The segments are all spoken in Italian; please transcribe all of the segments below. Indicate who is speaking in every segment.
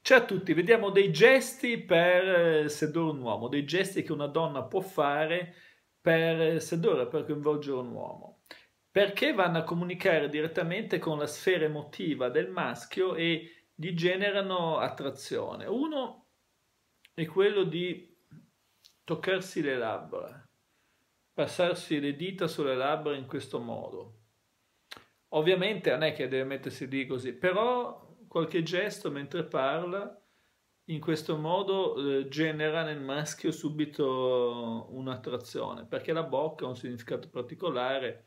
Speaker 1: Ciao a tutti, vediamo dei gesti per eh, sedurre un uomo, dei gesti che una donna può fare per eh, sedurre, per coinvolgere un uomo, perché vanno a comunicare direttamente con la sfera emotiva del maschio e gli generano attrazione. Uno è quello di toccarsi le labbra, passarsi le dita sulle labbra in questo modo. Ovviamente non è che deve mettersi lì così, però qualche gesto mentre parla, in questo modo eh, genera nel maschio subito un'attrazione, perché la bocca ha un significato particolare,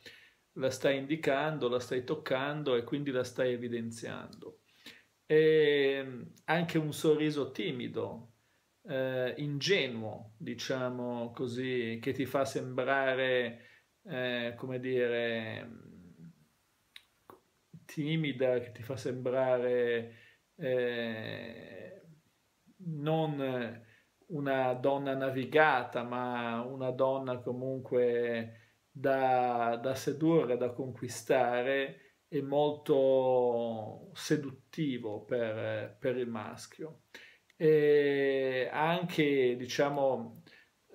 Speaker 1: la stai indicando, la stai toccando e quindi la stai evidenziando. E mm, anche un sorriso timido, eh, ingenuo, diciamo così, che ti fa sembrare, eh, come dire, mm, timida che ti fa sembrare eh, non una donna navigata, ma una donna comunque da, da sedurre, da conquistare, è molto seduttivo per, per il maschio. E anche, diciamo,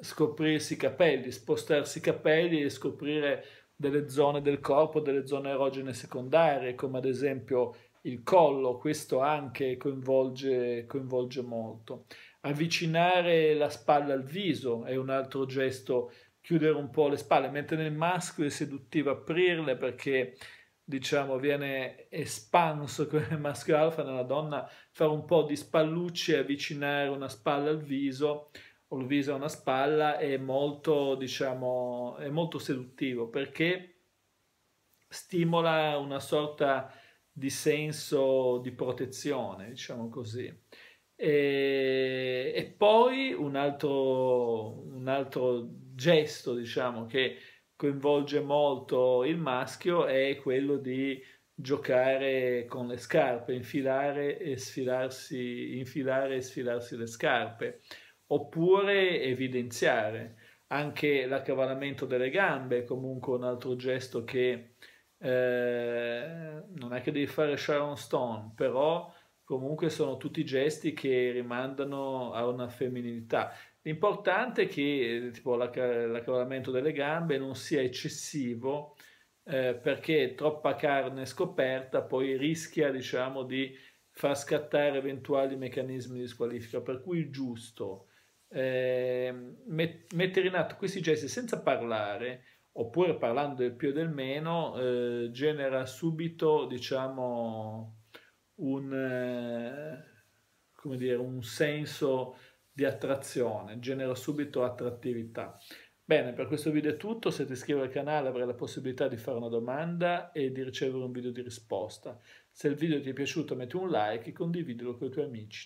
Speaker 1: scoprirsi i capelli, spostarsi i capelli e scoprire delle zone del corpo, delle zone erogene secondarie, come ad esempio il collo, questo anche coinvolge, coinvolge molto. Avvicinare la spalla al viso è un altro gesto, chiudere un po' le spalle, mentre nel maschio è seduttivo aprirle perché diciamo, viene espanso come maschio alfa nella donna, fare un po' di spallucce, avvicinare una spalla al viso, il viso a una spalla è molto, diciamo, è molto seduttivo perché stimola una sorta di senso di protezione, diciamo così. E, e poi un altro, un altro gesto, diciamo, che coinvolge molto il maschio è quello di giocare con le scarpe, infilare e sfilarsi, infilare e sfilarsi le scarpe oppure evidenziare anche l'accavallamento delle gambe, comunque un altro gesto che eh, non è che devi fare Sharon Stone, però comunque sono tutti gesti che rimandano a una femminilità. L'importante è che eh, tipo, l'accavallamento delle gambe non sia eccessivo eh, perché troppa carne scoperta poi rischia diciamo, di far scattare eventuali meccanismi di squalifica, per cui il giusto eh, mettere in atto questi gesti senza parlare oppure parlando del più e del meno eh, genera subito diciamo un, eh, come dire, un senso di attrazione genera subito attrattività bene per questo video è tutto se ti iscrivi al canale avrai la possibilità di fare una domanda e di ricevere un video di risposta se il video ti è piaciuto metti un like e condividilo con i tuoi amici